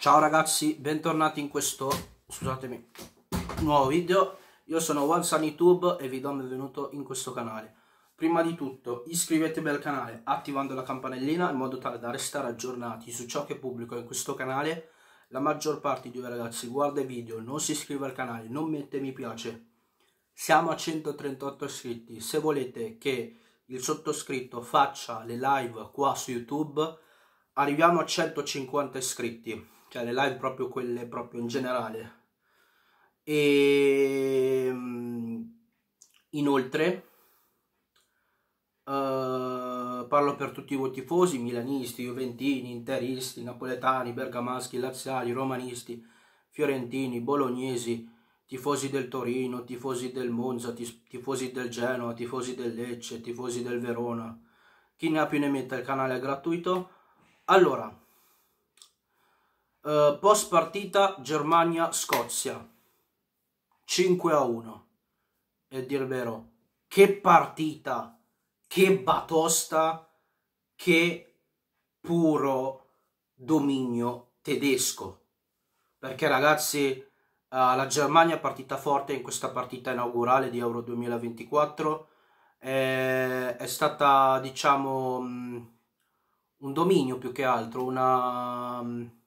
Ciao ragazzi, bentornati in questo, scusatemi, nuovo video. Io sono OneSunYouTube e vi do il benvenuto in questo canale. Prima di tutto iscrivetevi al canale attivando la campanellina in modo tale da restare aggiornati su ciò che pubblico in questo canale. La maggior parte di voi ragazzi guarda i video, non si iscrive al canale, non mette mi piace. Siamo a 138 iscritti, se volete che il sottoscritto faccia le live qua su YouTube arriviamo a 150 iscritti cioè le live proprio quelle proprio in generale. E ehm, inoltre Uh, parlo per tutti voi tifosi, milanisti, juventini, interisti, napoletani, bergamaschi, laziali, romanisti, fiorentini, bolognesi, tifosi del Torino, tifosi del Monza, tifosi del Genoa, tifosi del Lecce, tifosi del Verona. Chi ne ha più ne mette il canale è gratuito. Allora, eh, post partita Germania-Scozia 5 a 1 e a dire il vero che partita che batosta che puro dominio tedesco perché ragazzi Uh, la Germania è partita forte in questa partita inaugurale di Euro 2024 eh, è stata diciamo um, un dominio più che altro una um,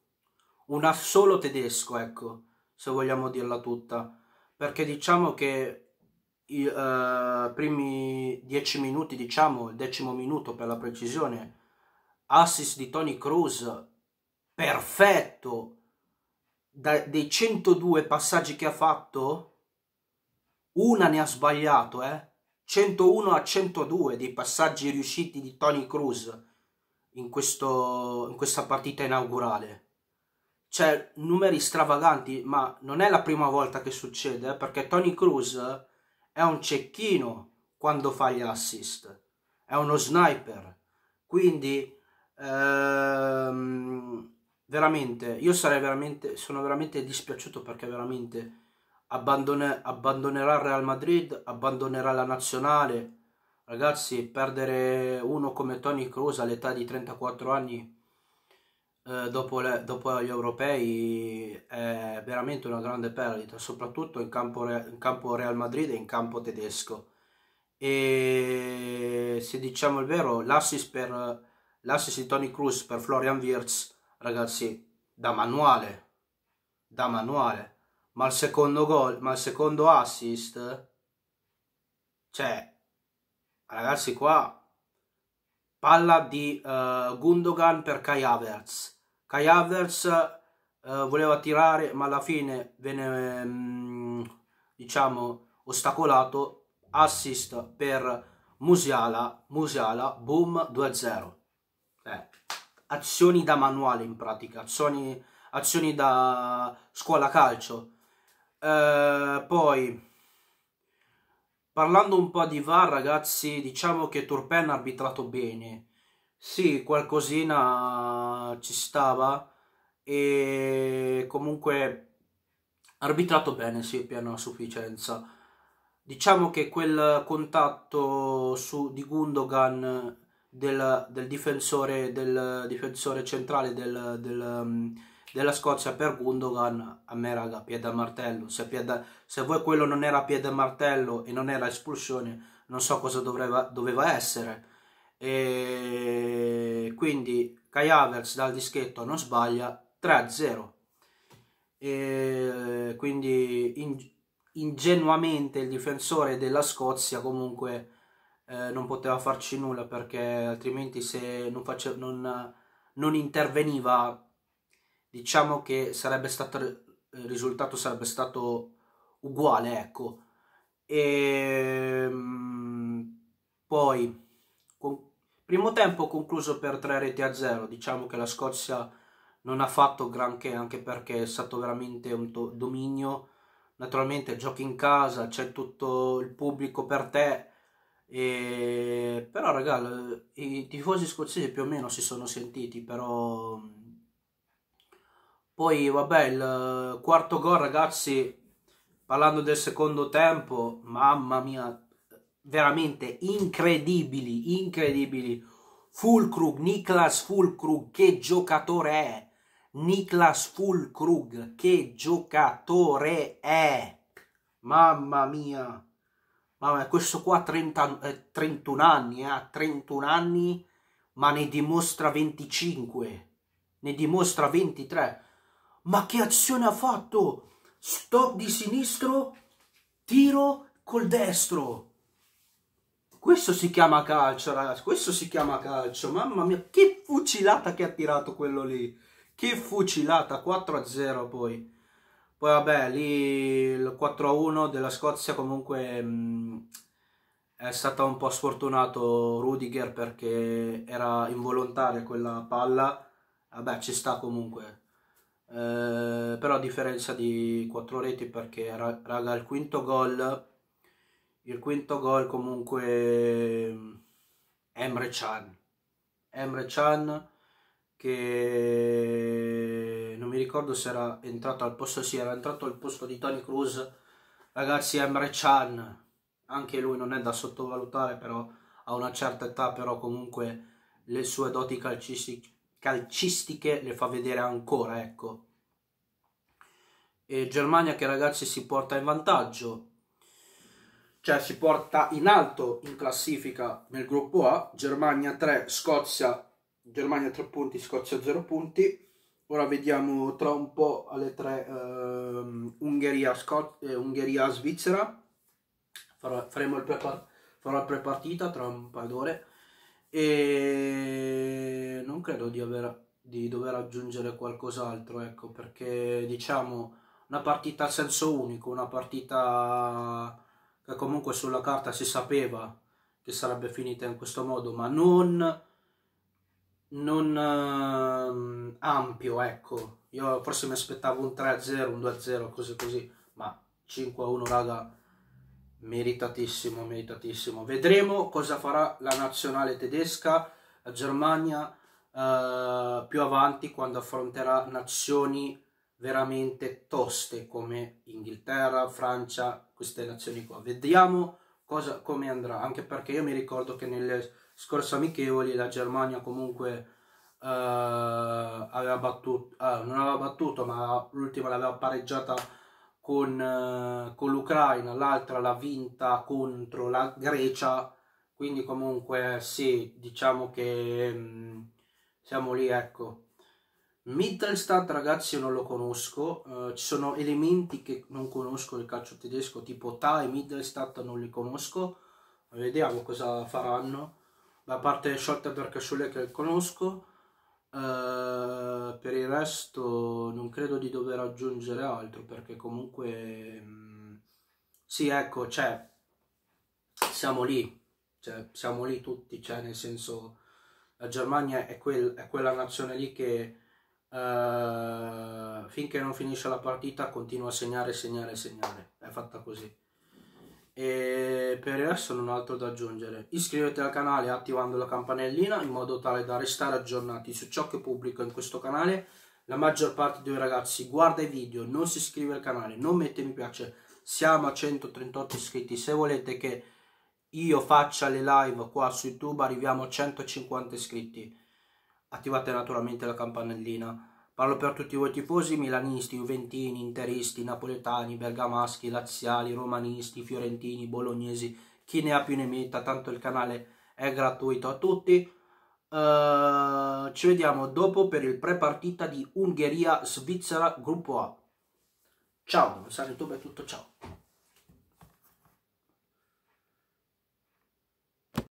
un assolo tedesco, ecco, se vogliamo dirla tutta, perché diciamo che i uh, primi dieci minuti, diciamo il decimo minuto per la precisione, assist di Tony Cruz, perfetto, da, dei 102 passaggi che ha fatto, una ne ha sbagliato, eh? 101 a 102 dei passaggi riusciti di Tony Cruz in, questo, in questa partita inaugurale cioè numeri stravaganti, ma non è la prima volta che succede eh, perché Tony Cruz è un cecchino quando fa gli assist, è uno sniper, quindi ehm, veramente io sarei veramente, sono veramente dispiaciuto perché veramente abbandone, abbandonerà il Real Madrid, abbandonerà la nazionale, ragazzi perdere uno come Tony Cruz all'età di 34 anni eh, dopo, le, dopo, gli europei è veramente una grande perdita, soprattutto in campo, in campo Real Madrid e in campo tedesco. E se diciamo il vero, l'assist, per, l'assist di Tony Cruz per Florian Wirtz, ragazzi, da manuale, da manuale, ma il secondo gol, ma il secondo assist, cioè, ragazzi, qua palla di uh, Gundogan per Kai Havertz Kai Havertz eh, voleva tirare ma alla fine venne mh, mm, diciamo ostacolato assist per Musiala, Musiala, boom 2-0. Eh, azioni da manuale in pratica, azioni, azioni da scuola calcio. Eh, poi, parlando un po' di VAR, ragazzi, diciamo che Turpen ha arbitrato bene. Sì, qualcosina ci stava e comunque arbitrato bene, sì, piano a sufficienza. Diciamo che quel contatto su, di Gundogan del, del, difensore, del difensore centrale del, del, della Scozia per Gundogan, a me raga, piede a martello. Se, piede, se voi quello non era piede a martello e non era espulsione, non so cosa doveva, doveva essere e quindi Kai Havertz dal dischetto non sbaglia 3-0 e quindi in, ingenuamente il difensore della Scozia comunque eh, non poteva farci nulla perché altrimenti se non, face, non, non interveniva diciamo che sarebbe stato eh, il risultato sarebbe stato uguale ecco e ehm, poi Primo tempo concluso per 3 reti a 0, diciamo che la Scozia non ha fatto granché anche perché è stato veramente un to- dominio. Naturalmente giochi in casa, c'è tutto il pubblico per te, e... però ragazzi, i tifosi scozzesi più o meno si sono sentiti, però... Mm, poi vabbè, il quarto gol ragazzi, parlando del secondo tempo, mamma mia, veramente incredibili, incredibili. Fulkrug, Niklas Fulkrug, che giocatore è? Niklas Fulkrug, che giocatore è? Mamma mia. Mamma mia, questo qua ha eh, 31 anni, eh, ha eh, 31 anni, ma ne dimostra 25. Ne dimostra 23. Ma che azione ha fatto? Stop di sinistro, tiro col destro questo si chiama calcio, ragazzi. Questo si chiama calcio. Mamma mia, che fucilata che ha tirato quello lì. Che fucilata, 4-0 poi. Poi vabbè, lì il 4-1 della Scozia comunque mh, mm, è stato un po' sfortunato Rudiger perché era involontaria quella palla. Vabbè, ci sta comunque. Eh, però a differenza di 4 reti perché raga il quinto gol il quinto gol comunque ehm, Emre Chan. Emre Chan che non mi ricordo se era entrato al posto, sì, era entrato al posto di Tony Cruz. Ragazzi, Emre Chan, anche lui non è da sottovalutare, però a una certa età, però comunque le sue doti calcistiche le fa vedere ancora, ecco. E Germania che ragazzi si porta in vantaggio, cioè si porta in alto in classifica nel gruppo A, Germania 3, Scozia, Germania 3 punti, Scozia 0 punti, ora vediamo tra un po' alle 3 ehm, Ungheria, Sco- eh, Ungheria, Svizzera, farò, faremo il prepar- farò il prepartita tra un paio d'ore e non credo di, aver, di dover aggiungere qualcos'altro, ecco, perché diciamo una partita a senso unico, una partita che comunque sulla carta si sapeva che sarebbe finita in questo modo, ma non, non eh, ampio, ecco. Io forse mi aspettavo un 3-0, un 2-0, cose così, ma 5-1, raga, meritatissimo, meritatissimo. Vedremo cosa farà la nazionale tedesca, la Germania, eh, più avanti quando affronterà nazioni veramente toste come Inghilterra, Francia, queste nazioni qua. Vediamo cosa, come andrà, anche perché io mi ricordo che nelle scorse amichevoli la Germania comunque uh, aveva battuto, uh, eh, non aveva battuto, ma l'ultima l'aveva pareggiata con, uh, con l'Ucraina, l'altra l'ha vinta contro la Grecia, quindi comunque sì, diciamo che um, siamo lì, ecco. Mittelstadt, ragazzi, io non lo conosco. Uh, ci sono elementi che non conosco del calcio tedesco, tipo Ta e Mittelstadt non li conosco. Vediamo cosa faranno. La parte Schalterberg Schule che conosco. Uh, per il resto non credo di dover aggiungere altro perché comunque mh, mm, sì ecco cioè, siamo lì cioè, siamo lì tutti cioè, nel senso la Germania è, quel, è quella nazione lì che eh, finché non finisce la partita continua a segnare, segnare, segnare. È fatta così. E per il resto non ho altro da aggiungere. Iscrivetevi al canale attivando la campanellina in modo tale da restare aggiornati su ciò che pubblico in questo canale. La maggior parte dei ragazzi guarda i video, non si iscrive al canale, non mette mi piace. Siamo a 138 iscritti. Se volete che io faccia le live qua su YouTube arriviamo a 150 iscritti attivate naturalmente la campanellina. Parlo per tutti voi tifosi milanisti, juventini, interisti, napoletani, bergamaschi, laziali, romanisti, fiorentini, bolognesi, chi ne ha più ne metta, tanto il canale è gratuito a tutti. Uh, ci vediamo dopo per il pre-partita di Ungheria-Svizzera gruppo A. Ciao, da Rosario YouTube tutto, ciao.